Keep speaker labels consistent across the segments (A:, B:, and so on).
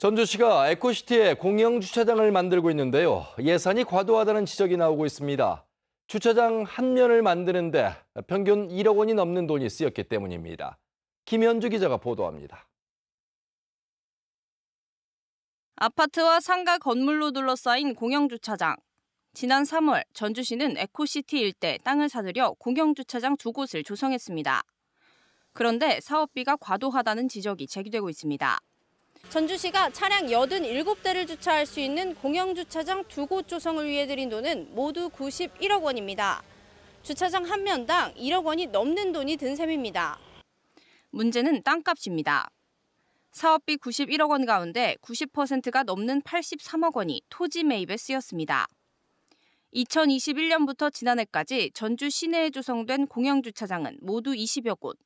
A: 전주시가 에코시티에 공영 주차장을 만들고 있는데요. 예산이 과도하다는 지적이 나오고 있습니다. 주차장 한 면을 만드는데 평균 1억 원이 넘는 돈이 쓰였기 때문입니다. 김현주 기자가 보도합니다.
B: 아파트와 상가 건물로 둘러싸인 공영 주차장. 지난 3월 전주시는 에코시티 일대 땅을 사들여 공영 주차장 두 곳을 조성했습니다. 그런데 사업비가 과도하다는 지적이 제기되고 있습니다. 전주시가 차량 87대를 주차할 수 있는 공영주차장 두 곳 조성을 위해 들인 돈은 모두 91억 원입니다. 주차장 한 면당 1억 원이 넘는 돈이 든 셈입니다. 문제는 땅값입니다. 사업비 91억 원 가운데 90%가 넘는 83억 원이 토지 매입에 쓰였습니다. 2021년부터 지난해까지 전주 시내에 조성된 공영주차장은 모두 20여 곳,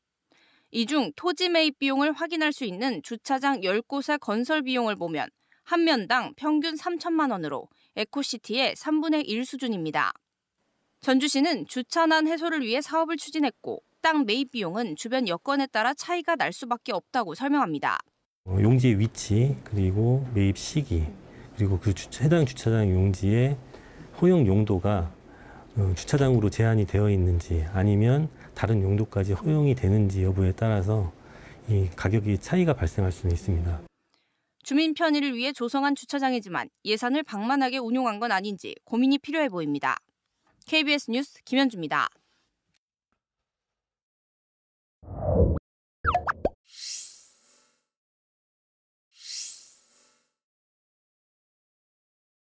B: 이중 토지 매입 비용을 확인할 수 있는 주차장 10곳의 건설 비용을 보면 한 면당 평균 3천만 원으로 에코시티의 3분의 1 수준입니다. 전주시는 주차난 해소를 위해 사업을 추진했고 땅 매입 비용은 주변 여건에 따라 차이가 날 수밖에 없다고 설명합니다.
C: 어, 용지의 위치 그리고 매입 시기 그리고 그 주차, 해당 주차장 용지의 허용 용도가 어, 주차장으로 제한이 되어 있는지 아니면 다른 용도까지 허용이 되는지 여부에 따라서 이 가격이 차이가 발생할 수는 있습니다.
B: 주민 편의를 위해 조성한 주차장이지만 예산을 방만하게 운용한 건 아닌지 고민이 필요해 보입니다. KBS 뉴스 김현주입니다.